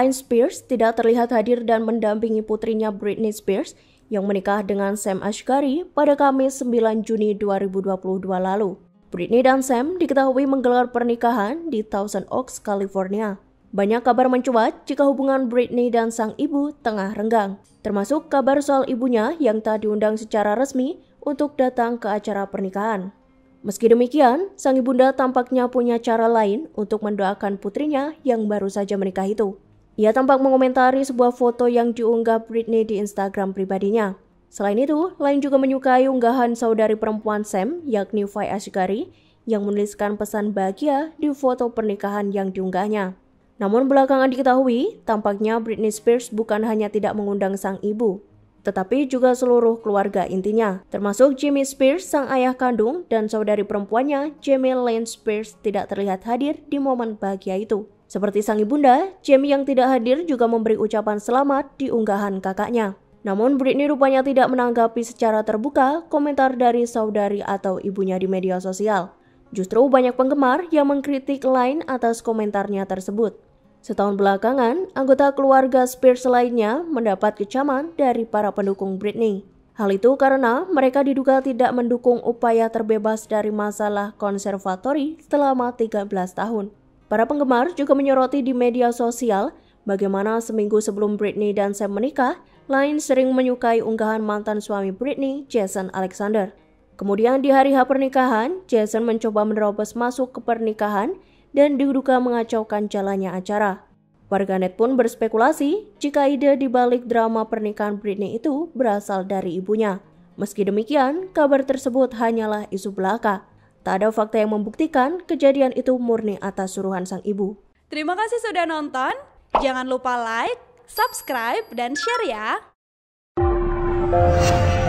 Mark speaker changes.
Speaker 1: Lance Spears tidak terlihat hadir dan mendampingi putrinya Britney Spears yang menikah dengan Sam Ashkari pada Kamis 9 Juni 2022 lalu. Britney dan Sam diketahui menggelar pernikahan di Thousand Oaks, California. Banyak kabar mencuat jika hubungan Britney dan sang ibu tengah renggang, termasuk kabar soal ibunya yang tak diundang secara resmi untuk datang ke acara pernikahan. Meski demikian, sang ibunda tampaknya punya cara lain untuk mendoakan putrinya yang baru saja menikah itu. Ia tampak mengomentari sebuah foto yang diunggah Britney di Instagram pribadinya. Selain itu, Lain juga menyukai unggahan saudari perempuan Sam, yakni Fai Ashikari, yang menuliskan pesan bahagia di foto pernikahan yang diunggahnya. Namun belakangan diketahui, tampaknya Britney Spears bukan hanya tidak mengundang sang ibu, tetapi juga seluruh keluarga intinya, termasuk Jimmy Spears, sang ayah kandung, dan saudari perempuannya, Jamie Lane Spears, tidak terlihat hadir di momen bahagia itu. Seperti sang ibunda, Jamie yang tidak hadir juga memberi ucapan selamat di unggahan kakaknya. Namun Britney rupanya tidak menanggapi secara terbuka komentar dari saudari atau ibunya di media sosial. Justru banyak penggemar yang mengkritik lain atas komentarnya tersebut. Setahun belakangan, anggota keluarga Spears lainnya mendapat kecaman dari para pendukung Britney. Hal itu karena mereka diduga tidak mendukung upaya terbebas dari masalah konservatori selama 13 tahun. Para penggemar juga menyoroti di media sosial bagaimana seminggu sebelum Britney dan Sam menikah, Lain sering menyukai unggahan mantan suami Britney, Jason Alexander. Kemudian di hari H pernikahan, Jason mencoba menerobos masuk ke pernikahan dan diduga mengacaukan jalannya acara. Warganet pun berspekulasi jika ide di balik drama pernikahan Britney itu berasal dari ibunya. Meski demikian, kabar tersebut hanyalah isu belaka. Tak ada fakta yang membuktikan kejadian itu murni atas suruhan sang ibu. Terima kasih sudah nonton. Jangan lupa like, subscribe, dan share ya.